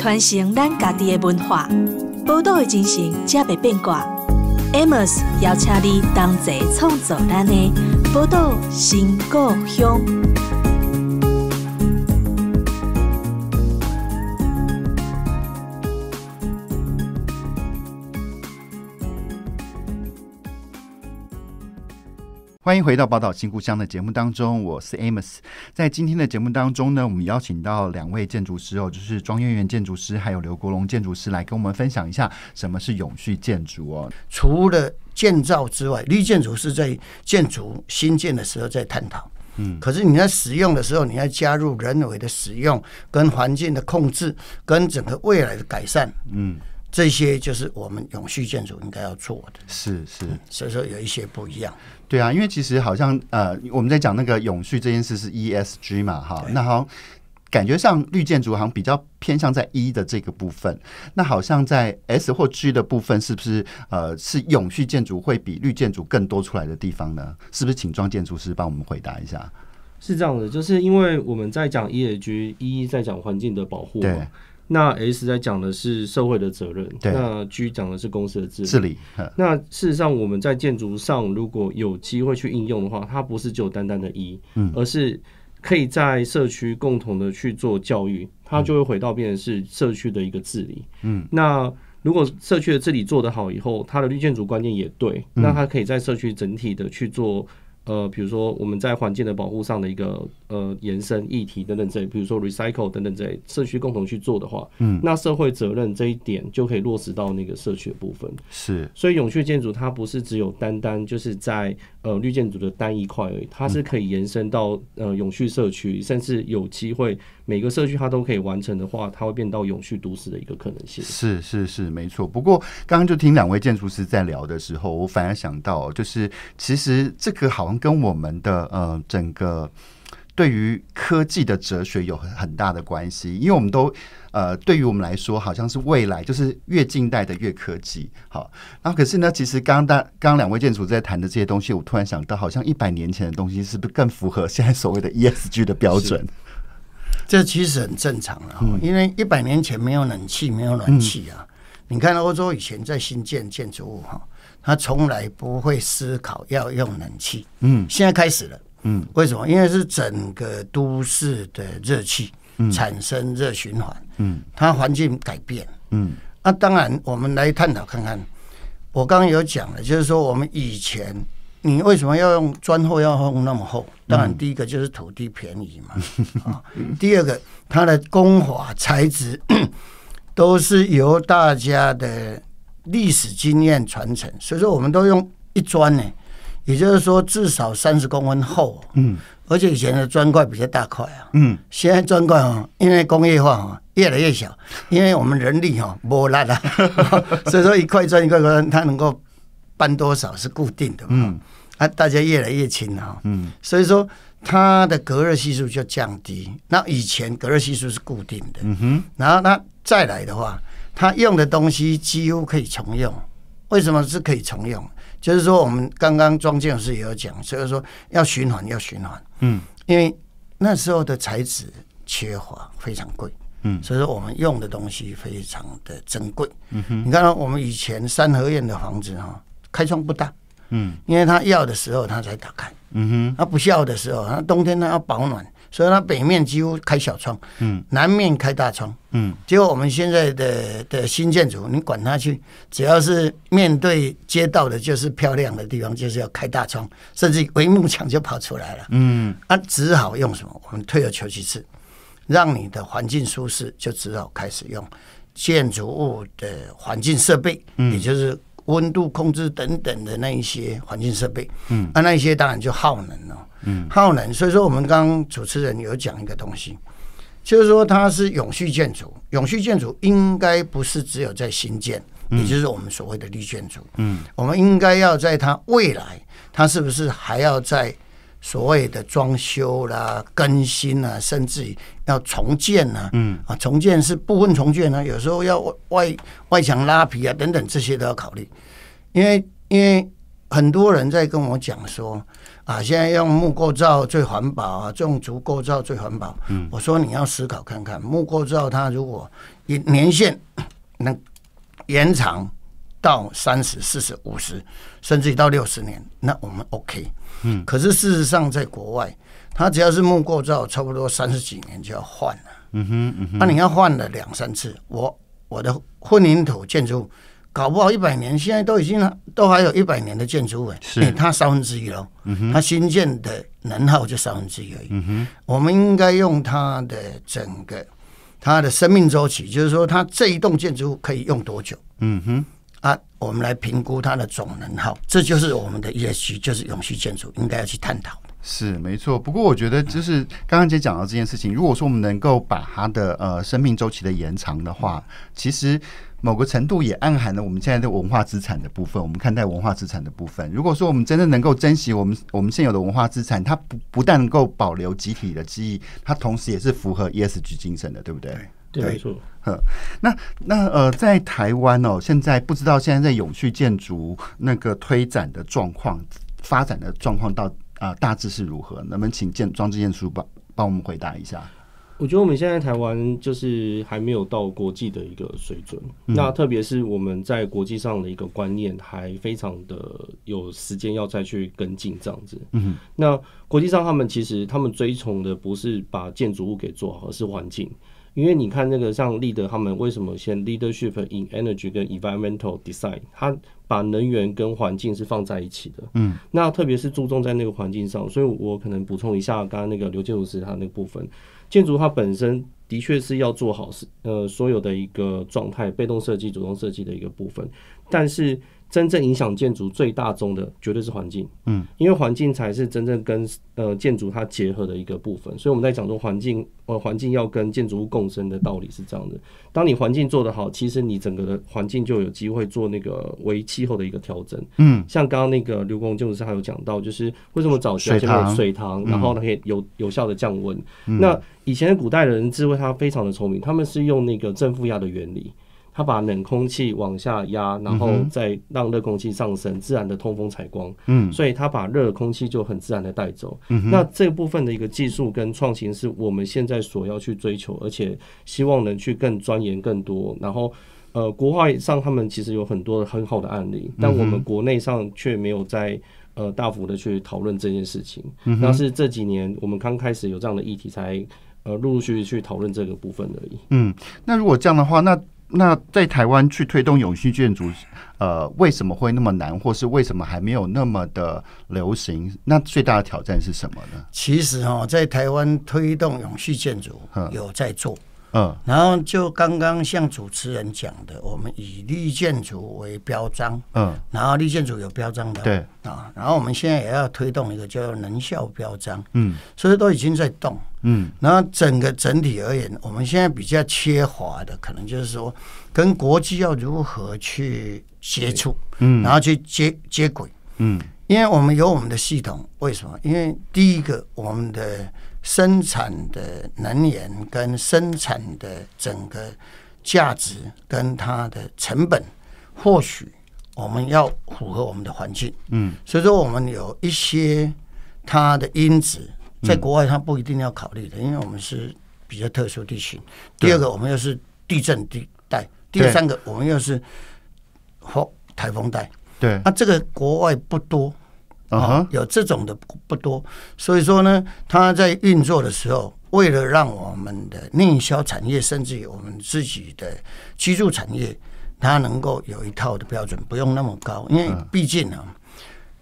传承咱家己的文化，宝岛的精神才袂变卦。Amos 邀请你同齐创作咱的宝岛新故乡。欢迎回到《宝岛新故乡》的节目当中，我是 Amos。在今天的节目当中呢，我们邀请到两位建筑师哦，就是庄渊源建筑师还有刘国龙建筑师来跟我们分享一下什么是永续建筑哦。除了建造之外，绿建筑是在建筑新建的时候在探讨，嗯，可是你在使用的时候，你要加入人为的使用跟环境的控制，跟整个未来的改善，嗯，这些就是我们永续建筑应该要做的，是是，所以说有一些不一样。对啊，因为其实好像呃，我们在讲那个永续这件事是 E S G 嘛，哈，那好，感觉上绿建筑好像比较偏向在 E 的这个部分，那好像在 S 或 G 的部分，是不是呃，是永续建筑会比绿建筑更多出来的地方呢？是不是请庄建筑师帮我们回答一下？是这样的，就是因为我们在讲 E S G E 在讲环境的保护嘛。那 S 在讲的是社会的责任，那 G 讲的是公司的治理。治理。那事实上，我们在建筑上如果有机会去应用的话，它不是只有单单的 E，而是可以在社区共同的去做教育，它就会回到变成是社区的一个治理。嗯。那如果社区的治理做得好以后，它的绿建筑观念也对，那它可以在社区整体的去做，呃，比如说我们在环境的保护上的一个。呃，延伸议题等等这比如说 recycle 等等在社区共同去做的话，嗯，那社会责任这一点就可以落实到那个社区的部分。是，所以永续建筑它不是只有单单就是在呃绿建筑的单一块而已，它是可以延伸到呃永续社区，甚至有机会每个社区它都可以完成的话，它会变到永续都市的一个可能性。是是是，没错。不过刚刚就听两位建筑师在聊的时候，我反而想到，就是其实这个好像跟我们的呃整个。对于科技的哲学有很很大的关系，因为我们都呃，对于我们来说，好像是未来就是越近代的越科技。好，然后可是呢，其实刚刚大刚两位建筑在谈的这些东西，我突然想到，好像一百年前的东西是不是更符合现在所谓的 ESG 的标准？这其实很正常了，因为一百年前没有冷气，没有暖气啊。你看欧洲以前在新建建筑物哈，他从来不会思考要用冷气。嗯，现在开始了。嗯，为什么？因为是整个都市的热气产生热循环。嗯，它环境改变。嗯，啊，当然我们来探讨看看。我刚刚有讲了，就是说我们以前你为什么要用砖厚要用那么厚？当然，第一个就是土地便宜嘛。啊，第二个它的工法材质 都是由大家的历史经验传承，所以说我们都用一砖呢。也就是说，至少三十公分厚。嗯，而且以前的砖块比较大块啊。嗯，现在砖块啊，因为工业化啊，越来越小。因为我们人力哈，没啦了。所以说一块砖一块砖，它能够搬多少是固定的。嗯，啊，大家越来越轻了。嗯，所以说它的隔热系数就降低。那以前隔热系数是固定的。嗯哼。然后它再来的话，它用的东西几乎可以重用。为什么是可以重用？就是说，我们刚刚庄建老师也有讲，所以说要循环，要循环。嗯，因为那时候的材质缺乏，非常贵。嗯，所以说我们用的东西非常的珍贵。嗯哼，你看到我们以前三合院的房子哈，开窗不大。嗯，因为他要的时候他才打开。嗯哼，他不笑的时候，它冬天他要保暖。所以它北面几乎开小窗，嗯，南面开大窗。嗯，结果我们现在的的新建筑，你管它去，只要是面对街道的，就是漂亮的地方，就是要开大窗，甚至围幕墙就跑出来了。嗯，啊，只好用什么？我们退而求其次，让你的环境舒适，就只好开始用建筑物的环境设备，也就是。温度控制等等的那一些环境设备，嗯，那一些当然就耗能了，嗯，耗能。所以说，我们刚刚主持人有讲一个东西，就是说它是永续建筑，永续建筑应该不是只有在新建，嗯，也就是我们所谓的绿建筑，嗯，我们应该要在它未来，它是不是还要在？所谓的装修啦、更新啊，甚至于要重建啊，嗯啊，重建是部分重建呢，有时候要外外墙拉皮啊等等，这些都要考虑。因为因为很多人在跟我讲说啊，现在用木构造最环保啊，用竹构造最环保。嗯，我说你要思考看看，木构造它如果年年限能延长到三十四十五十，甚至于到六十年，那我们 OK。可是事实上，在国外，它只要是木构造，差不多三十几年就要换了。嗯哼，那你要换了两三次，我我的混凝土建筑物，搞不好一百年，现在都已经都还有一百年的建筑物，是它三分之一喽。嗯哼，它新建的能耗就三分之一而已。嗯哼，我们应该用它的整个它的生命周期，就是说，它这一栋建筑物可以用多久？嗯哼。啊，我们来评估它的总能耗，这就是我们的 E S G，就是永续建筑应该要去探讨的。是没错，不过我觉得就是刚刚姐讲到这件事情，如果说我们能够把它的呃生命周期的延长的话，其实某个程度也暗含了我们现在的文化资产的部分。我们看待文化资产的部分，如果说我们真的能够珍惜我们我们现有的文化资产，它不不但能够保留集体的记忆，它同时也是符合 E S G 精神的，对不对？对，没错。那那呃，在台湾哦，现在不知道现在在永续建筑那个推展的状况、发展的状况到啊，大致是如何？能不能请建装置建筑叔帮帮我们回答一下。我觉得我们现在台湾就是还没有到国际的一个水准，那特别是我们在国际上的一个观念还非常的有时间要再去跟进这样子。嗯，那国际上他们其实他们追崇的不是把建筑物给做好，而是环境。因为你看那个像利德他们为什么先 leadership in energy 跟 environmental design，他把能源跟环境是放在一起的。嗯，那特别是注重在那个环境上，所以我可能补充一下刚刚那个刘建筑师他那个部分。建筑它本身的确是要做好是呃所有的一个状态，被动设计、主动设计的一个部分，但是。真正影响建筑最大宗的绝对是环境，嗯，因为环境才是真正跟呃建筑它结合的一个部分，所以我们在讲说环境呃环境要跟建筑物共生的道理是这样的。当你环境做得好，其实你整个的环境就有机会做那个为气候的一个调整。嗯，像刚刚那个刘工建筑师还有讲到，就是为什么早期要建水塘，然后它可以有有效的降温。那以前古代的人智慧他非常的聪明，他们是用那个正负压的原理。它把冷空气往下压，然后再让热空气上升，自然的通风采光。嗯，所以它把热空气就很自然的带走。嗯那这部分的一个技术跟创新是我们现在所要去追求，而且希望能去更钻研更多。然后，呃，国外上他们其实有很多很好的案例，但我们国内上却没有在呃大幅的去讨论这件事情。那是这几年我们刚开始有这样的议题，才呃陆陆续续去讨论这个部分而已。嗯，那如果这样的话，那那在台湾去推动永续建筑，呃，为什么会那么难，或是为什么还没有那么的流行？那最大的挑战是什么呢？其实哈，在台湾推动永续建筑有在做。嗯，然后就刚刚像主持人讲的，我们以力建筑为标章，嗯，然后力建筑有标章的，对啊，然后我们现在也要推动一个叫做能效标章，嗯，所以都已经在动，嗯，然后整个整体而言，我们现在比较缺乏的，可能就是说跟国际要如何去接触，嗯，然后去接接轨，嗯，因为我们有我们的系统，为什么？因为第一个我们的。生产的能源跟生产的整个价值跟它的成本，或许我们要符合我们的环境。嗯，所以说我们有一些它的因子，在国外它不一定要考虑的，因为我们是比较特殊地形。第二个，我们又是地震地带；，第三个，我们又是或台风带。对，那这个国外不多。啊有这种的不多，所以说呢，它在运作的时候，为了让我们的内销产业，甚至于我们自己的居住产业，它能够有一套的标准，不用那么高，因为毕竟呢，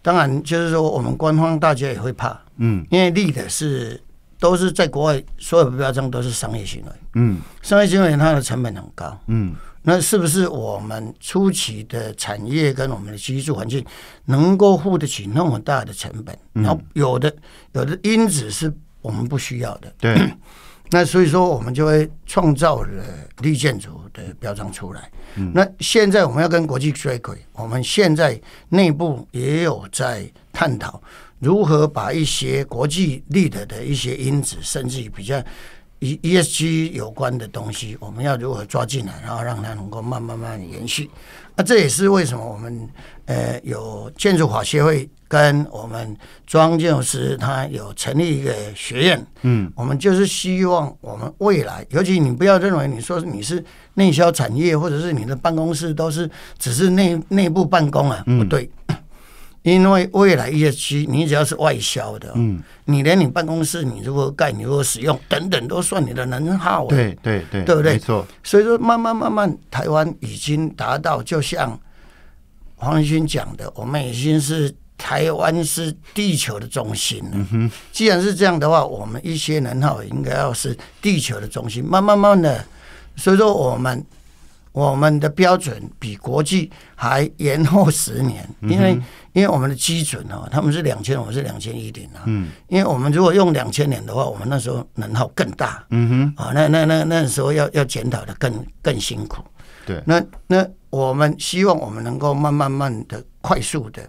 当然就是说，我们官方大家也会怕，嗯，因为立的是都是在国外，所有的标准都是商业行为，嗯，商业行为它的成本很高，嗯。那是不是我们初期的产业跟我们的居住环境能够付得起那么大的成本？然后有的有的因子是我们不需要的。对，那所以说我们就会创造了绿建筑的标章出来。那现在我们要跟国际接轨，我们现在内部也有在探讨如何把一些国际绿的的一些因子，甚至于比较。E ESG 有关的东西，我们要如何抓进来，然后让它能够慢慢慢延续？那这也是为什么我们呃有建筑法协会跟我们装建筑师他有成立一个学院，嗯，我们就是希望我们未来，尤其你不要认为你说你是内销产业或者是你的办公室都是只是内内部办公啊，不对。因为未来一些你只要是外销的，嗯，你连你办公室，你如何盖，你如何使用，等等，都算你的能耗。对对对，对不对？没错。所以说，慢慢慢慢，台湾已经达到，就像黄仁勋讲的，我们已经是台湾是地球的中心了。嗯既然是这样的话，我们一些能耗应该要是地球的中心。慢慢慢的，所以说我们。我们的标准比国际还延后十年，因为因为我们的基准哦，他们是两千们是两千一点啊。嗯，因为我们如果用两千年的话，我们那时候能耗更大。嗯哼，啊，那那那那时候要要检讨的更更辛苦。对，那那我们希望我们能够慢慢慢的快速的，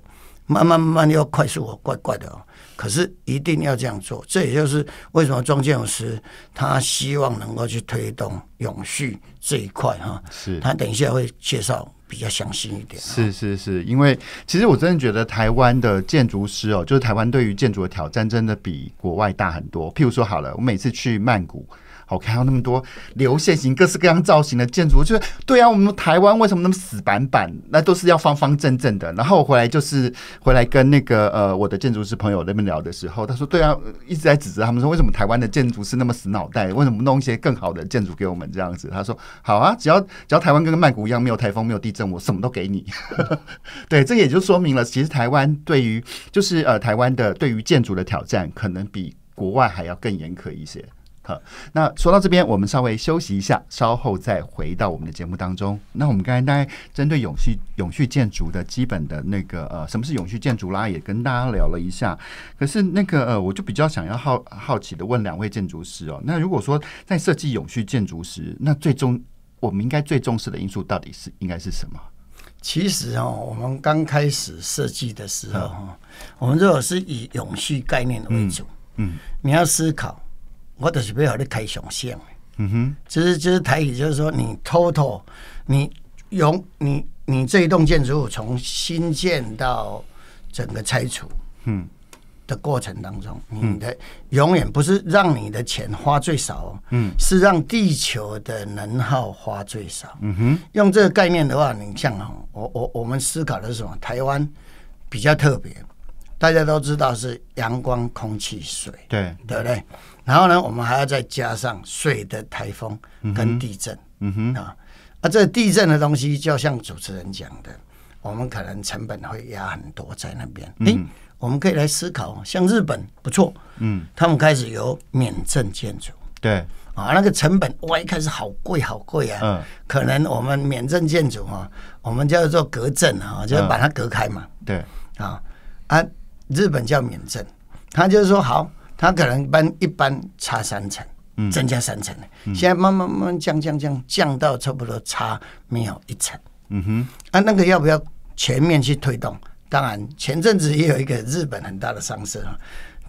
慢慢慢要快速哦，怪怪的哦。可是一定要这样做，这也就是为什么庄建勇师他希望能够去推动永续这一块哈。是，他等一下会介绍比较详细一点。是是是，因为其实我真的觉得台湾的建筑师哦，就是台湾对于建筑的挑战真的比国外大很多。譬如说，好了，我每次去曼谷。我看到那么多流线型、各式各样造型的建筑，就是对啊，我们台湾为什么那么死板板？那都是要方方正正的。然后我回来就是回来跟那个呃我的建筑师朋友那边聊的时候，他说对啊，一直在指责他们说为什么台湾的建筑师那么死脑袋？为什么弄一些更好的建筑给我们这样子？他说好啊，只要只要台湾跟跟曼谷一样没有台风、没有地震，我什么都给你。对，这也就说明了，其实台湾对于就是呃台湾的对于建筑的挑战，可能比国外还要更严苛一些。那说到这边，我们稍微休息一下，稍后再回到我们的节目当中。那我们刚才针对永续永续建筑的基本的那个呃，什么是永续建筑啦，也跟大家聊了一下。可是那个呃，我就比较想要好好奇的问两位建筑师哦。那如果说在设计永续建筑时，那最终我们应该最重视的因素到底是应该是什么？其实哦，我们刚开始设计的时候我们如果是以永续概念为主，嗯，你要思考。我都是不要你开想象。嗯哼，就是就是台语，就是说你 total，你用你你这一栋建筑物从新建到整个拆除，嗯，的过程当中，嗯的永远不是让你的钱花最少，嗯，是让地球的能耗花最少，嗯哼。用这个概念的话，你像哦，我我我们思考的是什么？台湾比较特别，大家都知道是阳光、空气、水，对对不对？然后呢，我们还要再加上水的台风跟地震啊，啊，这地震的东西，就像主持人讲的，我们可能成本会压很多在那边。哎，我们可以来思考，像日本不错，嗯，他们开始有免震建筑，对啊，那个成本哇，一开始好贵好贵啊，嗯，可能我们免震建筑啊，我们叫做隔震啊，就是把它隔开嘛，对啊啊，日本叫免震，他就是说好。他可能般一般差三层，增加三层的，现在慢慢慢慢降降降，降到差不多差没有一层。嗯哼，啊，那个要不要全面去推动？当然，前阵子也有一个日本很大的上升，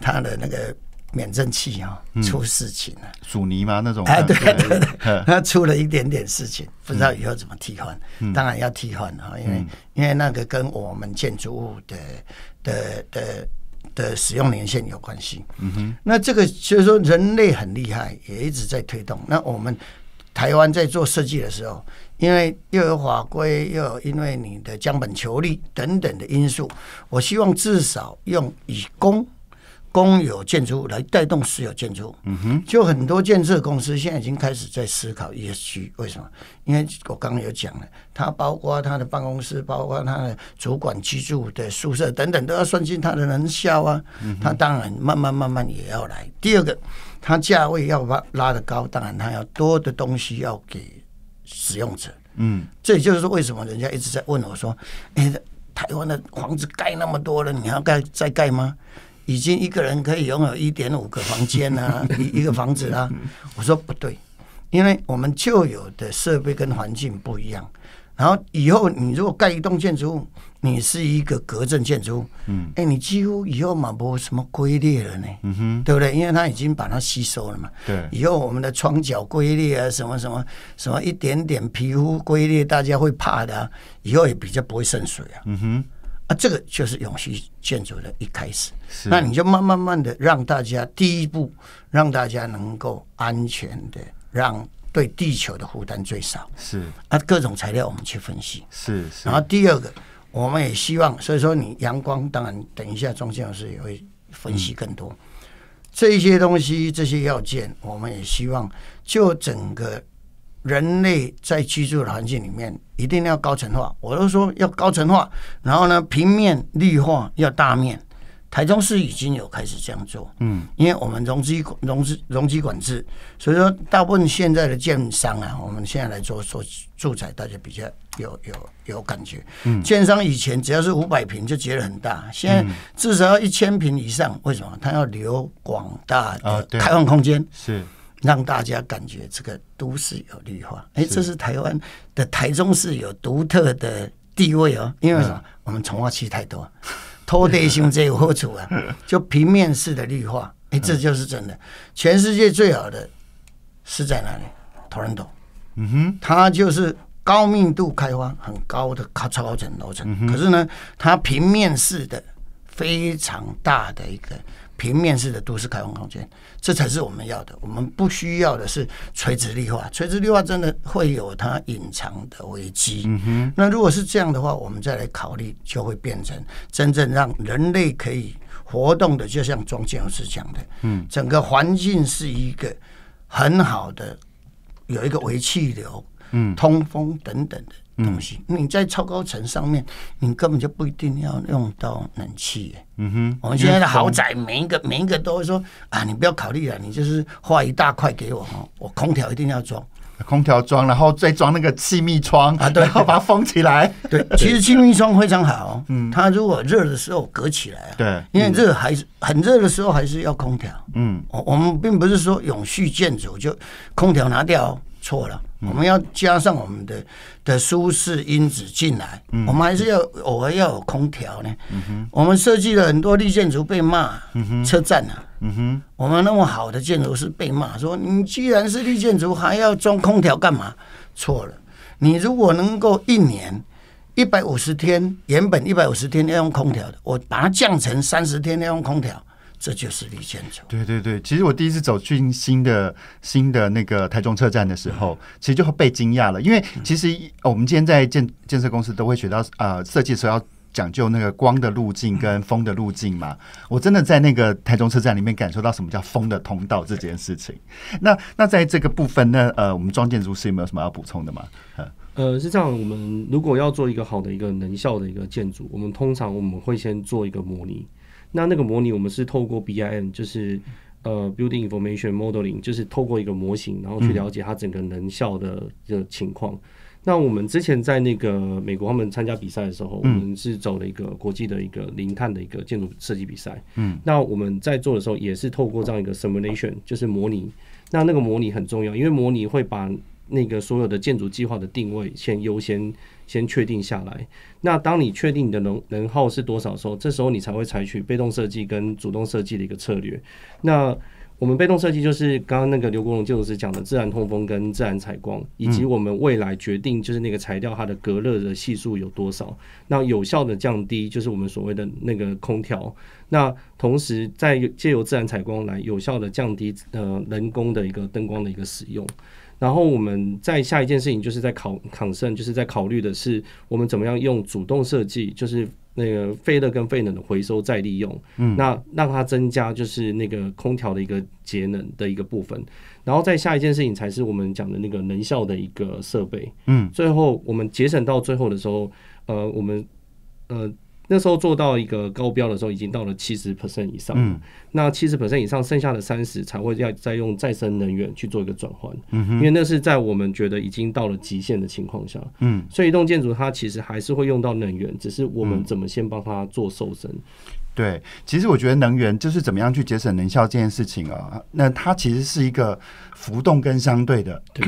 他的那个免震器啊出事情了，阻尼嘛那种。哎，对对对，他出了一点点事情，不知道以后怎么替换。当然要替换啊，因为因为那个跟我们建筑物的的的。的使用年限有关系，那这个就是说人类很厉害，也一直在推动。那我们台湾在做设计的时候，因为又有法规，又有因为你的江本求利等等的因素，我希望至少用以工。公有建筑来带动私有建筑，嗯哼，就很多建设公司现在已经开始在思考，也许为什么？因为我刚刚有讲了，他包括他的办公室，包括他的主管居住的宿舍等等，都要算进他的能效啊。他当然慢慢慢慢也要来。第二个，他价位要把拉得高，当然他要多的东西要给使用者。嗯，这也就是为什么人家一直在问我说：“哎，台湾的房子盖那么多了，你要盖再盖吗？”已经一个人可以拥有一点五个房间呢，一一个房子啊。我说不对，因为我们旧有的设备跟环境不一样。然后以后你如果盖一栋建筑物，你是一个隔震建筑物，嗯，哎，你几乎以后嘛不什么龟裂了呢，嗯哼，对不对？因为它已经把它吸收了嘛。对，以后我们的窗角龟裂啊，什么什么什么一点点皮肤龟裂，大家会怕的，以后也比较不会渗水啊。嗯哼。啊，这个就是永续建筑的一开始。那你就慢慢慢的让大家第一步让大家能够安全的，让对地球的负担最少。是，啊，各种材料我们去分析。是是。然后第二个，我们也希望，所以说你阳光，当然等一下钟建老师也会分析更多，这些东西这些要件，我们也希望就整个。人类在居住的环境里面，一定要高层化。我都说要高层化，然后呢，平面绿化要大面。台中市已经有开始这样做，嗯，因为我们容积容积容积管制，所以说大部分现在的建商啊，我们现在来做做住宅，大家比较有有有感觉。嗯，建商以前只要是五百平就觉得很大，现在至少要一千平以上。为什么？他要留广大的开放空间。是。让大家感觉这个都市有绿化，哎，这是台湾的台中市有独特的地位哦，因为什么？我们从化区太多，拖地兄这有波处啊，就平面式的绿化，哎，这就是真的，全世界最好的是在哪里？Toronto，嗯哼，它就是高密度开发，很高的超高层楼层，可是呢，它平面式的非常大的一个。平面式的都市开放空间，这才是我们要的。我们不需要的是垂直绿化，垂直绿化真的会有它隐藏的危机。嗯哼，那如果是这样的话，我们再来考虑，就会变成真正让人类可以活动的，就像庄建筑师讲的，嗯，整个环境是一个很好的，有一个微气流，嗯，通风等等的。东西，你在超高层上面，你根本就不一定要用到冷气。嗯哼，我们现在的豪宅，每一个每一个都会说啊，你不要考虑了，你就是画一大块给我哈，我空调一定要装，空调装，然后再装那个气密窗啊，对，然后把它封起来。对，其实气密窗非常好，嗯，它如果热的时候隔起来啊，对，因为热还是很热的时候还是要空调。嗯，我我们并不是说永续建筑就空调拿掉错了。我们要加上我们的的舒适因子进来，我们还是要偶尔要有空调呢。我们设计了很多绿建筑被骂，车站啊，我们那么好的建筑是被骂，说你既然是绿建筑还要装空调干嘛？错了，你如果能够一年一百五十天原本一百五十天要用空调的，我把它降成三十天要用空调。这就是李建筑对对对，其实我第一次走进新的新的那个台中车站的时候，其实就被惊讶了，因为其实我们今天在建建设公司都会学到，呃，设计时候要讲究那个光的路径跟风的路径嘛。我真的在那个台中车站里面感受到什么叫风的通道这件事情。那那在这个部分呢，呃，我们庄建筑师有没有什么要补充的吗？呃，是这样，我们如果要做一个好的一个能效的一个建筑，我们通常我们会先做一个模拟。那那个模拟，我们是透过 BIM，就是呃，Building Information Modeling，就是透过一个模型，然后去了解它整个能效的的情况。那我们之前在那个美国，他们参加比赛的时候，我们是走了一个国际的一个零碳的一个建筑设计比赛。嗯，那我们在做的时候，也是透过这样一个 simulation，就是模拟。那那个模拟很重要，因为模拟会把。那个所有的建筑计划的定位先优先先确定下来，那当你确定你的能能耗是多少时候，这时候你才会采取被动设计跟主动设计的一个策略。那我们被动设计就是刚刚那个刘国荣建筑师讲的自然通风跟自然采光，以及我们未来决定就是那个材料它的隔热的系数有多少，那有效的降低就是我们所谓的那个空调，那同时再借由自然采光来有效的降低呃人工的一个灯光的一个使用。然后我们再下一件事情，就是在考抗盛，就是在考虑的是我们怎么样用主动设计，就是那个废热跟废能的回收再利用，嗯，那让它增加就是那个空调的一个节能的一个部分。然后再下一件事情才是我们讲的那个能效的一个设备，嗯，最后我们节省到最后的时候，呃，我们呃。那时候做到一个高标的时候，已经到了七十 percent 以上。嗯，那七十 percent 以上，剩下的三十才会要再用再生能源去做一个转换。嗯，因为那是在我们觉得已经到了极限的情况下。嗯，所以一栋建筑它其实还是会用到能源，只是我们怎么先帮它做瘦身。对，其实我觉得能源就是怎么样去节省能效这件事情啊，那它其实是一个浮动跟相对的。对。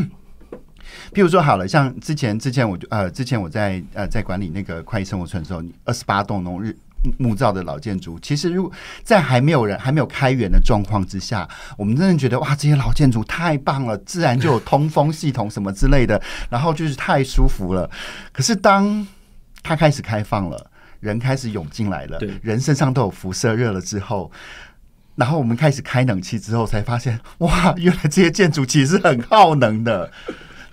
譬如说好了，像之前之前我就呃，之前我在呃在管理那个快意生活村的时候，二十八栋农日木造的老建筑，其实如果在还没有人还没有开源的状况之下，我们真的觉得哇，这些老建筑太棒了，自然就有通风系统什么之类的，然后就是太舒服了。可是当它开始开放了，人开始涌进来了，人身上都有辐射热了之后，然后我们开始开冷气之后，才发现哇，原来这些建筑其实很耗能的。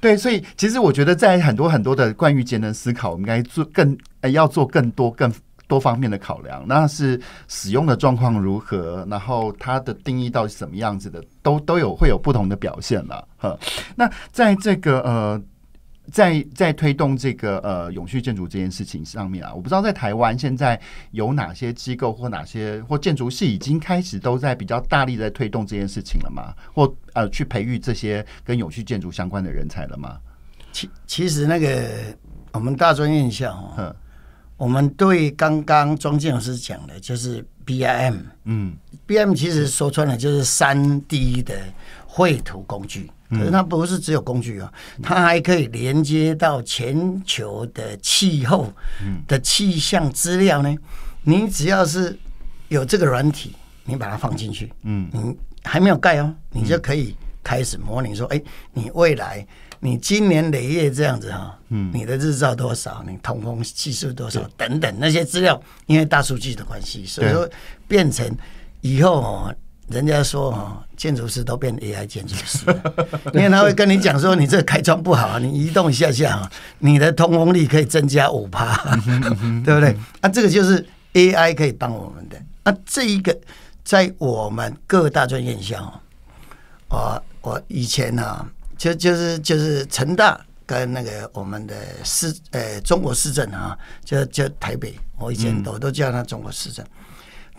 对，所以其实我觉得，在很多很多的关于节能思考，我们应该做更呃，要做更多更多方面的考量。那是使用的状况如何，然后它的定义到底什么样子的，都都有会有不同的表现了。哈，那在这个呃。在在推动这个呃永续建筑这件事情上面啊，我不知道在台湾现在有哪些机构或哪些或建筑系已经开始都在比较大力在推动这件事情了吗？或呃去培育这些跟永续建筑相关的人才了吗？其其实那个我们大专院校，嗯，我们对刚刚庄建老师讲的，就是 BIM，嗯，BIM 其实说穿了就是三 D 的绘图工具。可是它不是只有工具啊，它还可以连接到全球的气候、的气象资料呢。你只要是有这个软体，你把它放进去，嗯，你还没有盖哦，你就可以开始模拟说，哎，你未来，你今年、累月这样子哈，嗯，你的日照多少，你通风系数多少，等等那些资料，因为大数据的关系，所以说变成以后哦。人家说哈，建筑师都变 AI 建筑师，因为他会跟你讲说，你这开窗不好，你移动一下下，你的通风力可以增加五帕，对不对？啊，这个就是 AI 可以帮我们的。啊，这一个在我们各大专院校，我我以前呢，就就是就是成大跟那个我们的市，呃，中国市政啊，就就台北，我以前我都叫他中国市政。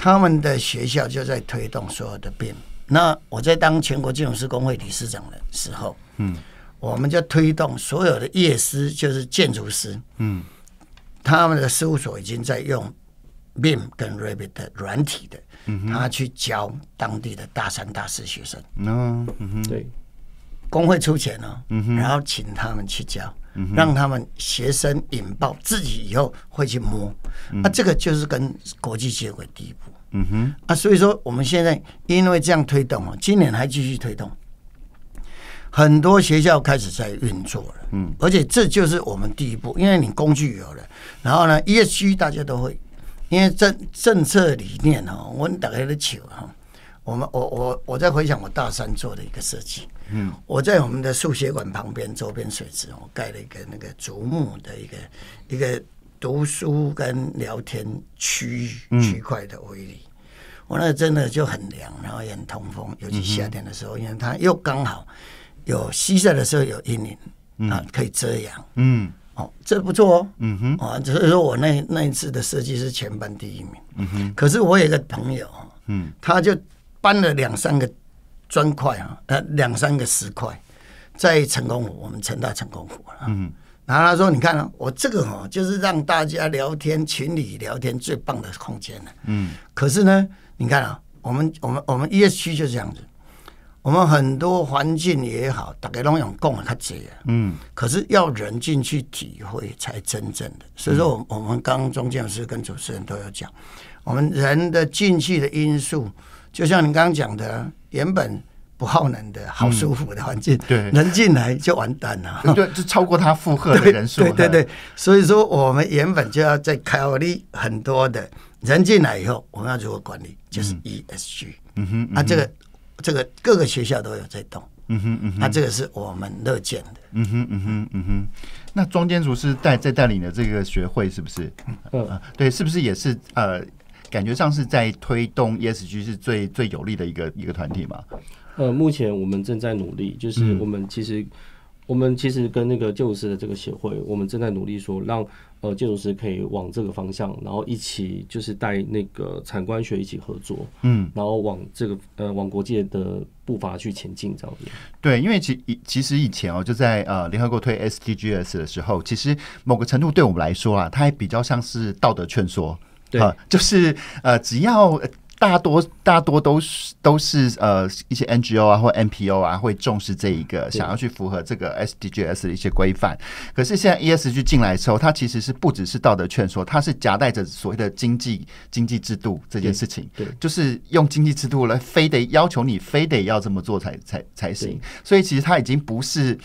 他们的学校就在推动所有的病。那我在当全国建筑师工会理事长的时候，嗯，我们就推动所有的业师，就是建筑师，嗯，他们的事务所已经在用 BIM 跟 r a b b i t 软体的，嗯他去教当地的大三、大四学生，嗯嗯，对，工会出钱哦，嗯哼，然后请他们去教。让他们学生引爆自己，以后会去摸，那这个就是跟国际接轨第一步。嗯哼，啊，所以说我们现在因为这样推动哦，今年还继续推动，很多学校开始在运作了。嗯，而且这就是我们第一步，因为你工具有了，然后呢，业需大家都会，因为政政策理念哦，我们大家都求哈。我们我我我在回想我大三做的一个设计。嗯，我在我们的数学馆旁边周边水质，我盖了一个那个竹木的一个一个读书跟聊天区区块的威力，我那真的就很凉，然后也很通风，尤其夏天的时候，因为它又刚好有西晒的时候有阴影啊，可以遮阳。嗯，哦，这不错哦。嗯哼，啊，只是说我那那一次的设计是全班第一名。嗯哼，可是我有个朋友，嗯，他就搬了两三个。砖块啊，呃，两三个石块，在成功湖，我们成大成功湖了。嗯，然后他说：“你看啊，我这个哈，就是让大家聊天，群里聊天最棒的空间了。”嗯，可是呢，你看啊，我们我们我们 E S 区就是这样子，我们很多环境也好，大概拢用共他这样。嗯，可是要人进去体会才真正的。所以说，我我们刚刚中间老师跟主持人都有讲，我们人的进去的因素，就像你刚刚讲的。原本不耗能的好舒服的环境，对，人进来就完蛋了，对，就超过他负荷的人数。对对对，所以说我们原本就要在考虑很多的人进来以后，我们要如何管理，就是 E S G。嗯哼，啊，这个这个各个学校都有在动。嗯哼嗯哼，那这个是我们乐见的。嗯哼嗯哼嗯哼，那庄建筑是带在带领的这个学会是不是？嗯，对，是不是也是呃。感觉上是在推动 ESG 是最最有力的一个一个团体嘛？呃，目前我们正在努力，就是我们其实我们其实跟那个建筑师的这个协会，我们正在努力说，让呃建筑师可以往这个方向，然后一起就是带那个产官学一起合作，嗯，然后往这个呃往国界的步伐去前进，这样子。对，因为其以其实以前哦，就在呃联合国推 SDGs 的时候，其实某个程度对我们来说啊，它还比较像是道德劝说。对，就是呃，只要大多大多都是都是呃一些 NGO 啊或 NPO 啊会重视这一个，想要去符合这个 SDGs 的一些规范。可是现在 ESG 进来之后，它其实是不只是道德劝说，它是夹带着所谓的经济经济制度这件事情。对，就是用经济制度来非得要求你非得要这么做才才才行。所以其实它已经不是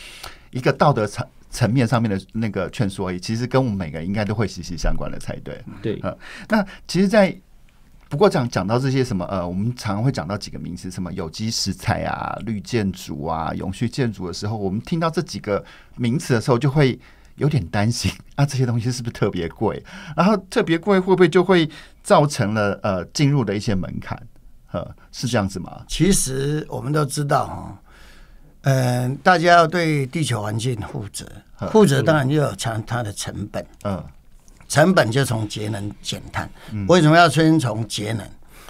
一个道德层。层面上面的那个劝说，其实跟我们每个人应该都会息息相关的才对。对，那其实，在不过讲讲到这些什么呃，我们常常会讲到几个名词，什么有机食材啊、绿建筑啊、永续建筑的时候，我们听到这几个名词的时候，就会有点担心啊，这些东西是不是特别贵？然后特别贵会不会就会造成了呃进入的一些门槛？呃，是这样子吗？其实我们都知道啊。嗯，大家要对地球环境负责，负责当然就有成它的成本，嗯，成本就从节能减碳。嗯，为什么要先从节能？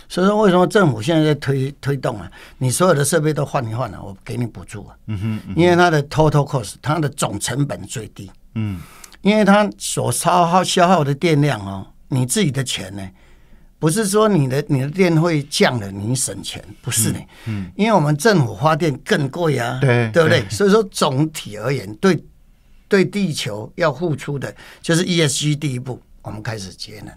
所以说，为什么政府现在在推推动啊？你所有的设备都换一换了，我给你补助啊。嗯哼，因为它的 total cost 它的总成本最低。嗯，因为它所消耗消耗的电量哦，你自己的钱呢？不是说你的你的电会降了，你省钱不是的，嗯，因为我们政府发电更贵啊，对对不对？所以说总体而言，对对地球要付出的，就是 E S G 第一步，我们开始节能，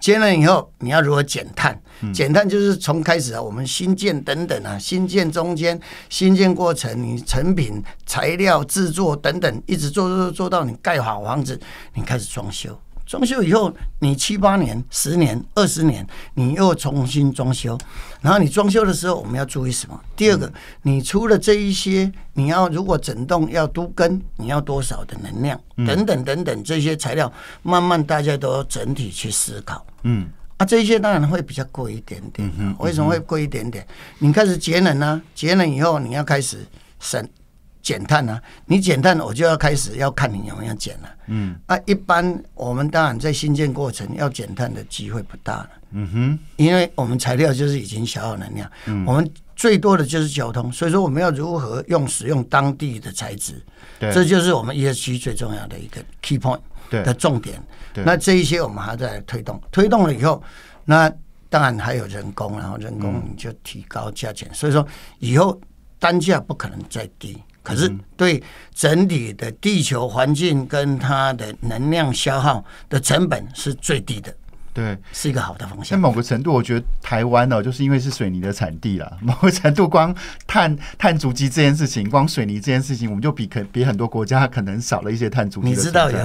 节能以后你要如何减碳？减碳就是从开始啊，我们新建等等啊，新建中间新建过程，你成品材料制作等等，一直做做做做到你盖好房子，你开始装修。装修以后，你七八年、十年、二十年，你又重新装修，然后你装修的时候，我们要注意什么？第二个，你除了这一些，你要如果整栋要都跟，你要多少的能量等等等等这些材料，慢慢大家都要整体去思考。嗯，啊，这些当然会比较贵一点点。嗯为什么会贵一点点？你开始节能呢？节能以后，你要开始省。减碳呢？你减碳，我就要开始要看你有没有减了。嗯，啊，一般我们当然在新建过程要减碳的机会不大了。嗯哼，因为我们材料就是已经消耗能量。嗯，我们最多的就是交通，所以说我们要如何用使用当地的材质？这就是我们 ESG 最重要的一个 key point 的重点。那这一些我们还在推动，推动了以后，那当然还有人工，然后人工你就提高价钱，所以说以后单价不可能再低。可是，对整体的地球环境跟它的能量消耗的成本是最低的，对，是一个好的方向。在某个程度，我觉得台湾哦，就是因为是水泥的产地啦。某个程度，光碳碳足迹这件事情，光水泥这件事情，我们就比可比很多国家可能少了一些碳足迹。你知道有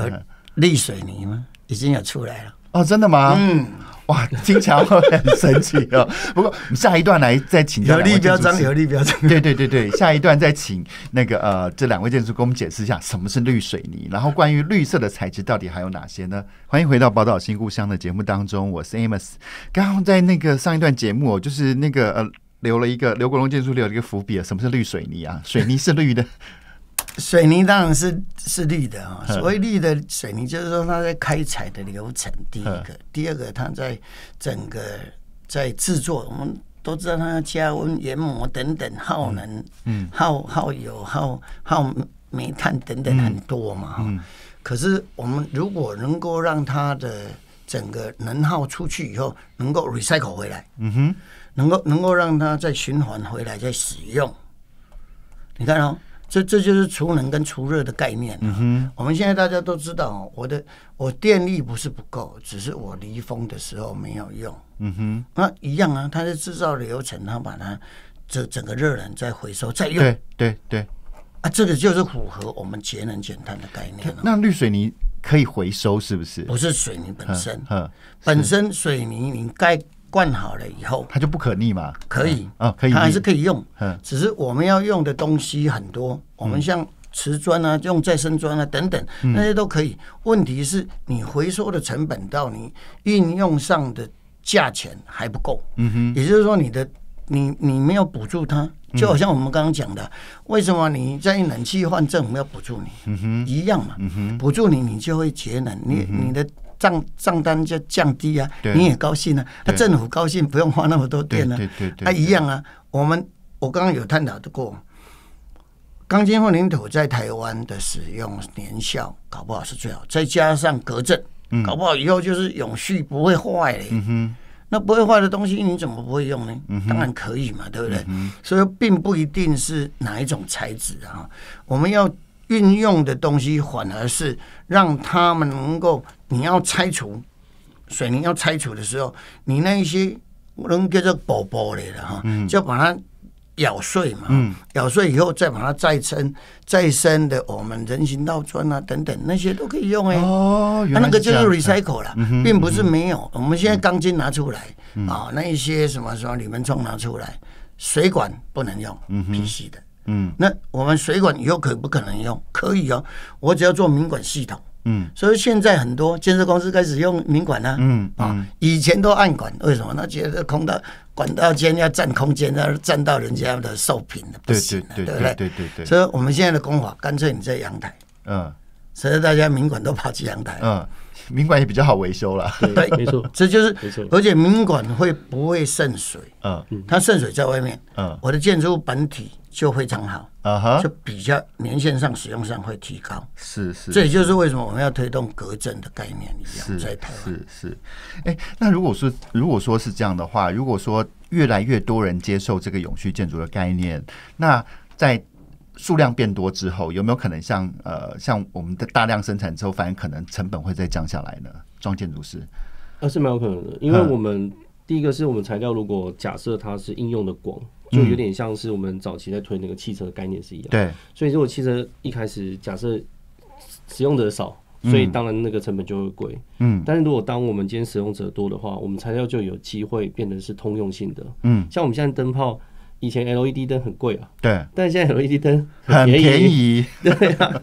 绿水泥吗？已经有出来了。哦，真的吗？嗯。哇，经常很神奇哦。不过，我们下一段来再请教两有地标章，有地标章。对对对对，下一段再请那个呃，这两位建筑师给我们解释一下什么是绿水泥，然后关于绿色的材质到底还有哪些呢？欢迎回到《宝岛新故乡》的节目当中，我是 Amos。刚刚在那个上一段节目，就是那个呃，留了一个刘国荣建筑留了一个伏笔啊，什么是绿水泥啊？水泥是绿的。水泥当然是是绿的啊，所谓绿的水泥，就是说它在开采的流程，第一个，第二个，它在整个在制作，我们都知道它要加温研磨等等耗能，嗯，耗耗油耗耗煤炭等等很多嘛，嗯，可是我们如果能够让它的整个能耗出去以后，能够 recycle 回来，嗯哼，能够能够让它再循环回来再使用，你看哦。这这就是储能跟储热的概念。嗯哼，我们现在大家都知道，我的我电力不是不够，只是我离峰的时候没有用。嗯哼，那一样啊，它的制造流程，它把它这整个热能再回收再用。对对对，啊，这个就是符合我们节能减碳的概念。那绿水泥可以回收是不是？不是水泥本身，嗯，本身水泥你该。灌好了以后，它就不可逆嘛？可以，哦，可以，它还是可以用。嗯，只是我们要用的东西很多，我们像瓷砖啊、用再生砖啊等等，那些都可以。问题是你回收的成本到你运用上的价钱还不够。嗯哼，也就是说，你的你你没有补助它，就好像我们刚刚讲的，为什么你在用冷气换证，我们要补助你？嗯一样嘛。嗯补助你，你就会节能。你你的。账账单就降低啊，你也高兴啊，那政府高兴，不用花那么多电了。啊一样啊。我们我刚刚有探讨的过，钢筋混凝土在台湾的使用年效搞不好是最好，再加上隔震，搞不好以后就是永续不会坏嘞。那不会坏的东西，你怎么不会用呢？当然可以嘛，对不对？所以并不一定是哪一种材质啊，我们要运用的东西，反而是让他们能够。你要拆除水泥，要拆除的时候，你那一些能叫做宝宝的了哈，就把它咬碎嘛，咬碎以后再把它再生、再生的，我们人行道砖啊等等那些都可以用哎哦，那那个就是 recycle 了，并不是没有。我们现在钢筋拿出来啊，那一些什么什么铝门窗拿出来，水管不能用 PC 的，嗯，那我们水管以后可不可能用？可以哦，我只要做明管系统。嗯，所以现在很多建设公司开始用明管了，嗯啊，以前都暗管，为什么？那觉得空到管道间要占空间，那占到人家的受品的，不行了，对不对？所以我们现在的工法，干脆你在阳台，嗯。所以大家民管都跑去阳台，嗯，民管也比较好维修了，对，没错，这就是没错，而且民管会不会渗水，嗯，它渗水在外面，嗯，我的建筑物本体就非常好，啊哈，就比较年限上使用上会提高，是是，这也就是为什么我们要推动隔震的概念一样，在台湾，是是，哎，那如果说如果说是这样的话，如果说越来越多人接受这个永续建筑的概念，那在。数量变多之后，有没有可能像呃像我们的大量生产之后，反而可能成本会再降下来呢？装建筑师，那是蛮有可能的，因为我们第一个是我们材料，如果假设它是应用的广，就有点像是我们早期在推那个汽车的概念是一样，对。所以如果汽车一开始假设使用者少，所以当然那个成本就会贵，嗯。但是如果当我们今天使用者多的话，我们材料就有机会变得是通用性的，嗯。像我们现在灯泡。以前 LED 灯很贵啊，对，但现在 LED 灯很便宜，对啊，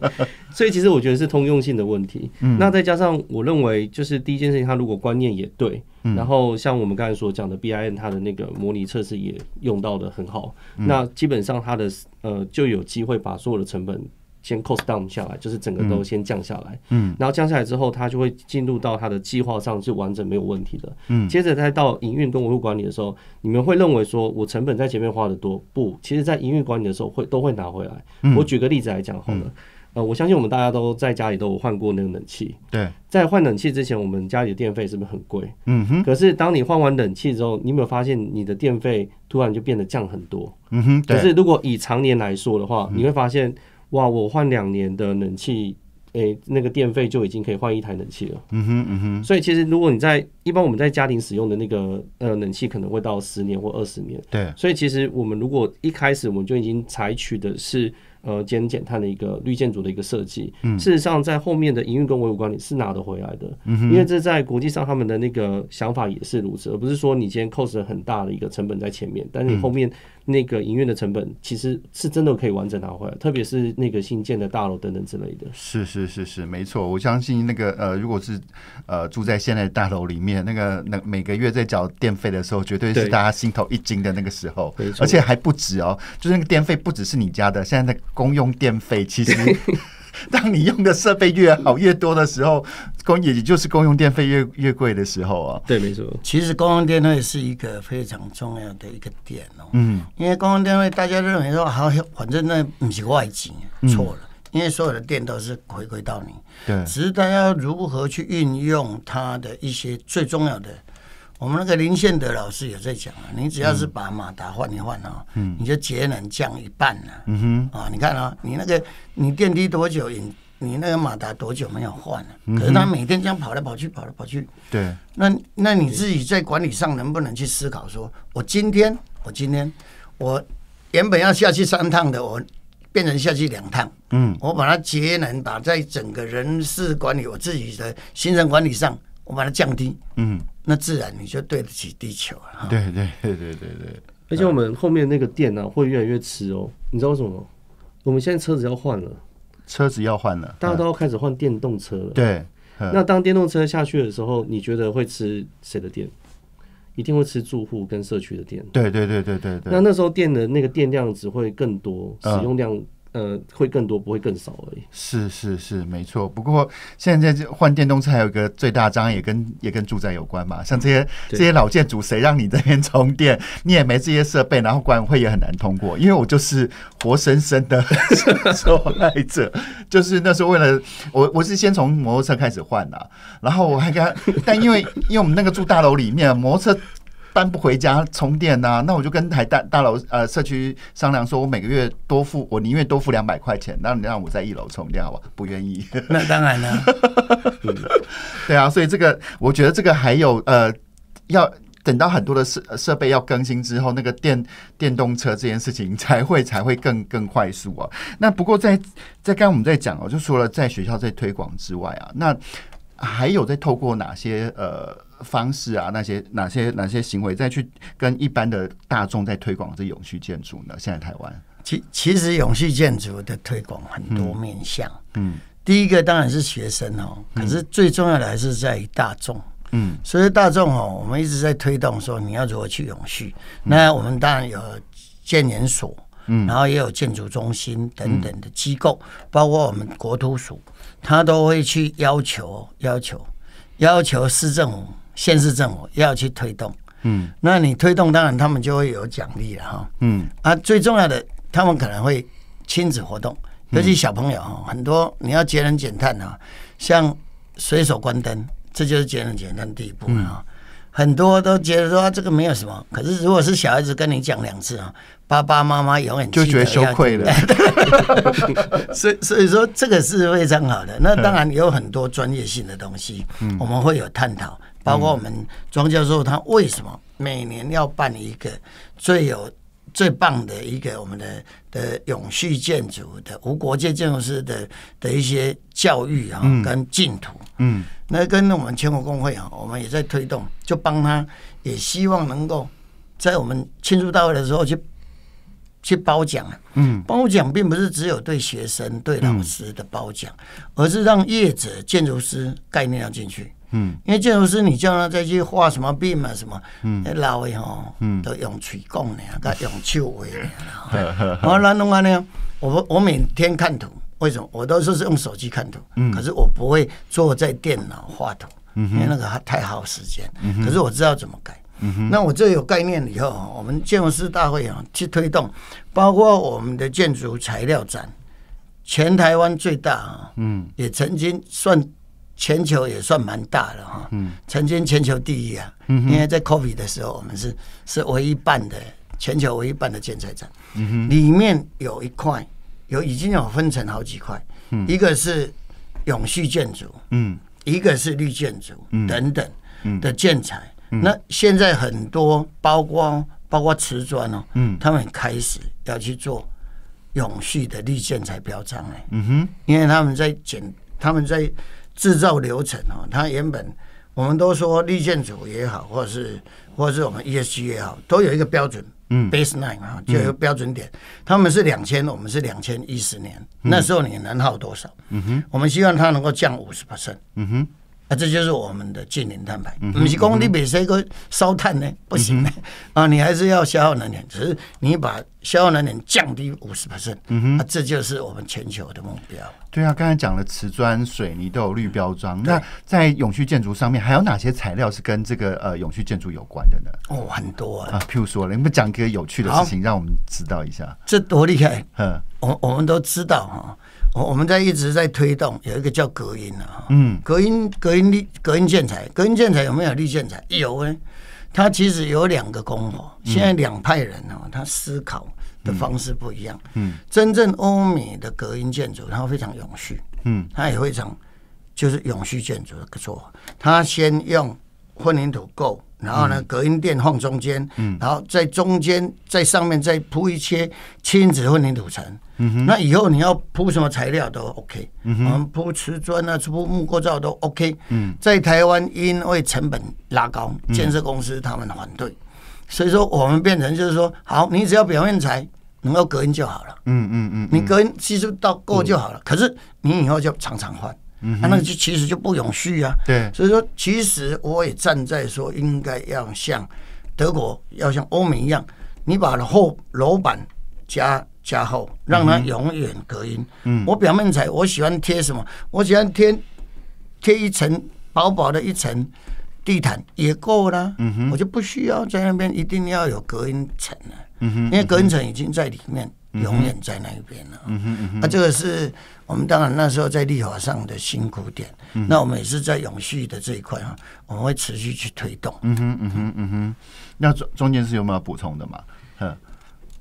所以其实我觉得是通用性的问题。那再加上我认为，就是第一件事情，它如果观念也对，然后像我们刚才所讲的 BIN，它的那个模拟测试也用到的很好，那基本上它的呃就有机会把所有的成本。先 cost down 下来，就是整个都先降下来，嗯，然后降下来之后，它就会进入到它的计划上，是完整没有问题的，嗯，接着再到营运跟维护管理的时候，你们会认为说，我成本在前面花的多，不，其实在营运管理的时候会都会拿回来。我举个例子来讲好了，呃，我相信我们大家都在家里都有换过那个冷气，对，在换冷气之前，我们家里的电费是不是很贵？嗯哼，可是当你换完冷气之后，你有没有发现你的电费突然就变得降很多？嗯哼，可是如果以常年来说的话，你会发现。哇，我换两年的冷气，诶，那个电费就已经可以换一台冷气了。嗯哼，嗯哼。所以其实如果你在一般我们在家庭使用的那个呃冷气，可能会到十年或二十年。对。所以其实我们如果一开始我们就已经采取的是呃减减碳的一个绿建筑的一个设计。嗯。事实上，在后面的营运跟维护管理是拿得回来的。因为这在国际上他们的那个想法也是如此，而不是说你今天扣了很大的一个成本在前面，但是后面。那个影院的成本其实是真的可以完整拿回来，特别是那个新建的大楼等等之类的是是是是没错，我相信那个呃，如果是呃住在现在大楼里面，那个那每个月在缴电费的时候，绝对是大家心头一惊的那个时候，而且还不止哦，就是那个电费不只是你家的，现在的公用电费其实。当你用的设备越好越多的时候，公也就是公用电费越越贵的时候啊。对，没错。其实公用电费是一个非常重要的一个点哦。嗯。因为公用电费大家认为说，好，反正那不是外景。错了，因为所有的电都是回归到你。对。只是大家如何去运用它的一些最重要的。我们那个林宪德老师也在讲啊，你只要是把马达换一换啊，你就节能降一半了。啊，你看啊，你那个你电梯多久，你那个马达多久没有换了？可是他每天这样跑来跑去，跑来跑去。对。那那你自己在管理上能不能去思考？说我今天，我今天，我原本要下去三趟的，我变成下去两趟。嗯。我把它节能打在整个人事管理，我自己的行政管理上，我把它降低。嗯。那自然你就对得起地球了。对对对对对，而且我们后面那个电呢会越来越吃哦。你知道为什么？我们现在车子要换了，车子要换了，大家都要开始换电动车了。对，那当电动车下去的时候，你觉得会吃谁的电？一定会吃住户跟社区的电。对对对对对对。那那时候电的那个电量只会更多，使用量。呃，会更多，不会更少而已。是是是，没错。不过现在换电动车还有一个最大障碍，也跟也跟住宅有关嘛。像这些这些老建筑，谁让你这边充电？你也没这些设备，然后管委会也很难通过。因为我就是活生生的 受害者，就是那时候为了我，我是先从摩托车开始换的，然后我还跟，但因为因为我们那个住大楼里面，摩托车。搬不回家充电呐？那我就跟台大大楼呃社区商量，说我每个月多付，我宁愿多付两百块钱，那你让我在一楼充电好不好？不愿意？那当然了，对啊，所以这个我觉得这个还有呃，要等到很多的设设备要更新之后，那个电电动车这件事情才会 才会更更快速啊。那不过在在刚刚我们在讲，哦，就除了，在学校在推广之外啊，那还有在透过哪些呃？方式啊，那些哪些哪些行为再去跟一般的大众在推广这永续建筑呢？现在台湾，其其实永续建筑的推广很多面向。嗯，第一个当然是学生哦，可是最重要的还是在于大众。嗯，所以大众哦，我们一直在推动说你要如何去永续。那我们当然有建研所，嗯，然后也有建筑中心等等的机构，包括我们国土署，他都会去要求、要求、要求市政府。现实政府要去推动，嗯，那你推动，当然他们就会有奖励了哈，嗯，啊，最重要的，他们可能会亲子活动，尤其小朋友哈，很多你要节能减碳啊，像随手关灯，这就是节能减碳第一步啊，很多都觉得说这个没有什么，可是如果是小孩子跟你讲两次啊，爸爸妈妈永远就觉得羞愧了，所所以说这个是非常好的，那当然有很多专业性的东西，嗯，我们会有探讨。包括我们庄教授，他为什么每年要办一个最有最棒的一个我们的的永续建筑的无国界建筑师的的一些教育啊，跟净土，嗯，那跟我们全国工会啊，我们也在推动，就帮他也希望能够在我们庆祝大会的时候去去褒奖，嗯，褒奖并不是只有对学生对老师的褒奖，而是让业者建筑师概念要进去。嗯，因为建筑师，你叫他再去画什么病嘛什么，嗯，老的吼都用嘴讲的，他用手画的。我那弄啊呢，我我每天看图，为什么？我都是用手机看图，可是我不会坐在电脑画图，因为那个太耗时间。可是我知道怎么改。那我这有概念以后，我们建筑师大会啊去推动，包括我们的建筑材料展，全台湾最大啊，嗯，也曾经算。全球也算蛮大的哈，曾经全球第一啊，因为在 Covid 的时候，我们是是唯一办的全球唯一办的建材展，里面有一块有已经有分成好几块，一个是永续建筑，嗯，一个是绿建筑，等等的建材，那现在很多包括包括瓷砖哦，嗯，他们开始要去做永续的绿建材标章哎，嗯哼，因为他们在剪，他们在。制造流程啊，它原本我们都说绿建组也好，或者是或者是我们 ESG 也好，都有一个标准，嗯，baseline 啊，就有标准点。他们是两千，我们是两千一十年，那时候你能耗多少？嗯哼，我们希望它能够降五十八升。嗯哼。啊，这就是我们的近零碳排。你是工地比谁个烧炭呢？不行啊，你还是要消耗能源，只是你把消耗能源降低五十 percent。啊，这就是我们全球的目标。对啊，刚才讲了瓷砖、水泥都有绿标装，那在永续建筑上面，还有哪些材料是跟这个呃永续建筑有关的呢？哦，很多啊。譬如说，你们讲个有趣的事情，让我们知道一下，这多厉害！嗯，我我们都知道啊。我我们在一直在推动，有一个叫隔音的哈，嗯，隔音隔音立隔音建材，隔音建材有没有绿建材？有哎，它其实有两个功能。现在两派人哦，他思考的方式不一样，嗯，真正欧美的隔音建筑，它非常永续，嗯，它也非常就是永续建筑的做法，它先用混凝土构。然后呢，隔音垫放中间，然后在中间在上面再铺一些亲子混凝土层。那以后你要铺什么材料都 OK。我们铺瓷砖啊，铺木构造都 OK。在台湾因为成本拉高，建设公司他们反对，所以说我们变成就是说，好，你只要表面材能够隔音就好了。嗯嗯嗯，你隔音吸声到够就好了。可是你以后就常常换。那那个其实就不永续啊。对，所以说其实我也站在说，应该要像德国，要像欧美一样，你把后楼板加加厚，让它永远隔音。嗯，我表面材我喜欢贴什么？我喜欢贴贴一层薄薄的一层地毯也够了。嗯哼，我就不需要在那边一定要有隔音层了。嗯哼，因为隔音层已经在里面。永远在那边了。嗯哼嗯哼，那这个是我们当然那时候在立法上的辛苦点。嗯那我们也是在永续的这一块啊，我们会持续去推动。嗯哼嗯哼嗯哼，那中中间是有没有补充的嘛？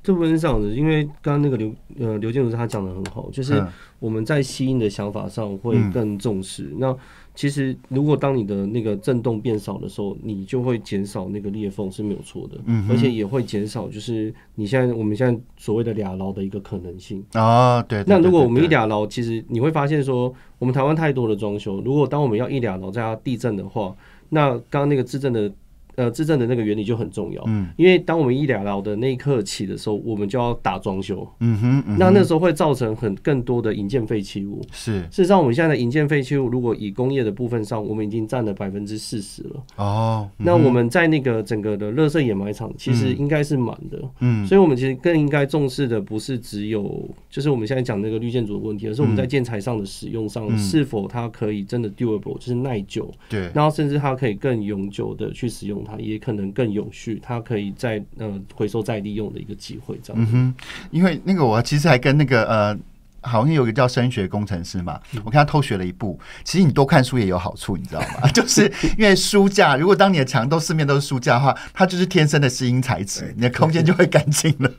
这部分是这样子，因为刚刚那个刘呃刘建筑师他讲的很好，就是我们在吸引的想法上会更重视那。其实，如果当你的那个震动变少的时候，你就会减少那个裂缝是没有错的，而且也会减少，就是你现在我们现在所谓的俩牢的一个可能性啊。对，那如果我们一俩牢，其实你会发现说，我们台湾太多的装修，如果当我们要一俩牢在地震的话，那刚刚那个自震的。呃，自证的那个原理就很重要。嗯，因为当我们医疗楼的那一刻起的时候，我们就要打装修。嗯哼，那那时候会造成很更多的营建废弃物。是，事实上，我们现在的营建废弃物，如果以工业的部分上，我们已经占了百分之四十了。哦，那我们在那个整个的乐色掩埋场，其实应该是满的。嗯，所以我们其实更应该重视的，不是只有就是我们现在讲那个绿建筑的问题，而是我们在建材上的使用上，是否它可以真的 durable，就是耐久。对，然后甚至它可以更永久的去使用。也可能更有序，它可以再呃回收再利用的一个机会，这样。嗯哼，因为那个我其实还跟那个呃，好像有个叫声学工程师嘛，我看他偷学了一步。其实你多看书也有好处，你知道吗？就是因为书架，如果当你的墙都四面都是书架的话，它就是天生的吸音材质，你的空间就会干净了。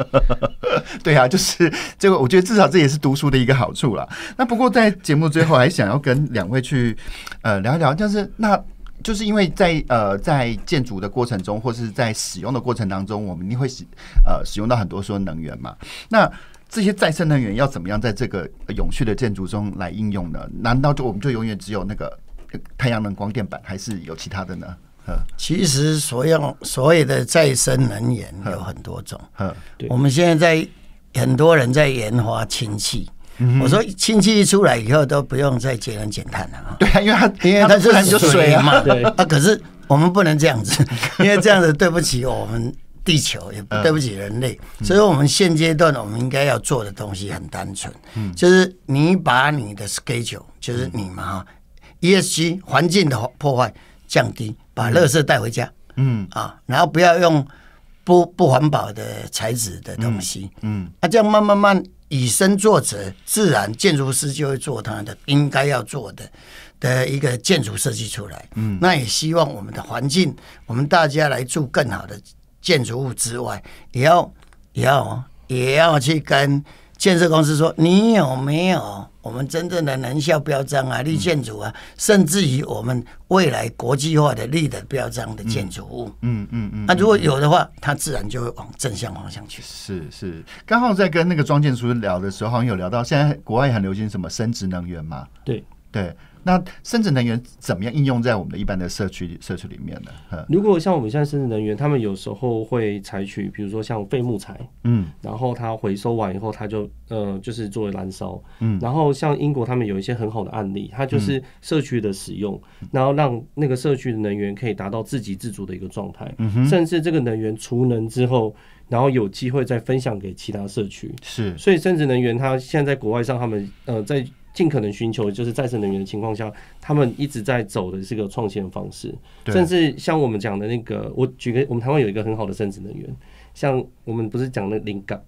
对啊，就是这个，我觉得至少这也是读书的一个好处了。那不过在节目最后还想要跟两位去呃聊一聊，就是那。就是因为在呃在建筑的过程中，或是在使用的过程当中，我们一定会使呃使用到很多说能源嘛。那这些再生能源要怎么样在这个永续的建筑中来应用呢？难道就我们就永远只有那个太阳能光电板，还是有其他的呢？其实所用所有的再生能源有很多种。我们现在在很多人在研发氢气。我说，氢气一出来以后都不用再节能减碳了啊！对啊，因为它因为它就是水嘛。对 啊，可是我们不能这样子，因为这样子对不起我们地球，也对不起人类。所以，我们现阶段我们应该要做的东西很单纯，就是你把你的 schedule，就是你们哈，ESG 环境的破坏降低，把垃圾带回家，嗯啊，然后不要用不不环保的材质的东西，嗯，啊，这样慢慢慢。以身作则，自然建筑师就会做他的应该要做的的一个建筑设计出来。嗯，那也希望我们的环境，我们大家来住更好的建筑物之外，也要也要也要去跟建设公司说，你有没有？我们真正的能效标章啊，绿建筑啊，甚至于我们未来国际化的绿的标章的建筑物，嗯嗯嗯，那如果有的话，它自然就会往正向方向去。是是，刚好在跟那个庄建筑聊的时候，好像有聊到现在国外很流行什么生殖能源嘛，对对。那生殖能源怎么样应用在我们的一般的社区社区里面呢？如果像我们现在生殖能源，他们有时候会采取，比如说像废木材，嗯，然后它回收完以后，它就呃就是作为燃烧，嗯，然后像英国他们有一些很好的案例，它就是社区的使用，然后让那个社区的能源可以达到自给自足的一个状态，嗯哼，甚至这个能源储能之后，然后有机会再分享给其他社区，是，所以生殖能源它现在国外上他们呃在。尽可能寻求就是再生能源的情况下，他们一直在走的是个创新的方式，甚至像我们讲的那个，我举个，我们台湾有一个很好的生殖能源，像我们不是讲那菱角，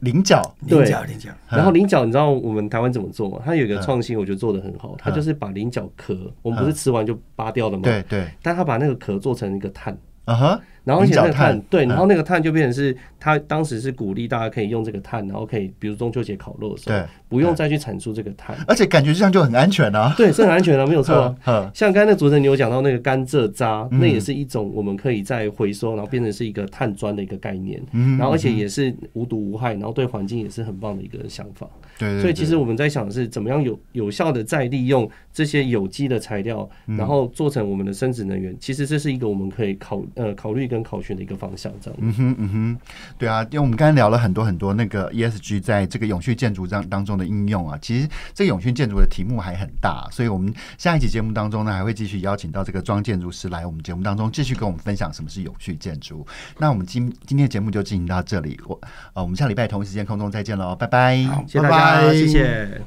菱角，菱角，菱角。然后菱角，你知道我们台湾怎么做吗？它有一个创新，我觉得做的很好，它就是把菱角壳，我们不是吃完就扒掉了吗？对对。但它把那个壳做成一个碳，啊哈。然后而且那个碳，对，然后那个碳就变成是，他当时是鼓励大家可以用这个碳，然后可以，比如中秋节烤肉的时候。不用再去产出这个碳，而且感觉这样就很安全啊。对，是很安全的，没有错。呃，像刚才那主持人有讲到那个甘蔗渣，那也是一种我们可以再回收，然后变成是一个碳砖的一个概念。嗯，然后而且也是无毒无害，然后对环境也是很棒的一个想法。对，所以其实我们在想的是怎么样有有效的再利用这些有机的材料，然后做成我们的生殖能源。其实这是一个我们可以考呃考虑跟考寻的一个方向，这样。嗯哼，嗯哼，对啊，因为我们刚刚聊了很多很多那个 ESG 在这个永续建筑当当中。的应用啊，其实这个永续建筑的题目还很大，所以我们下一集节目当中呢，还会继续邀请到这个庄建筑师来我们节目当中继续跟我们分享什么是永续建筑。那我们今今天的节目就进行到这里，我呃，我们下礼拜同一时间空中再见喽，拜拜，谢谢大家，谢谢。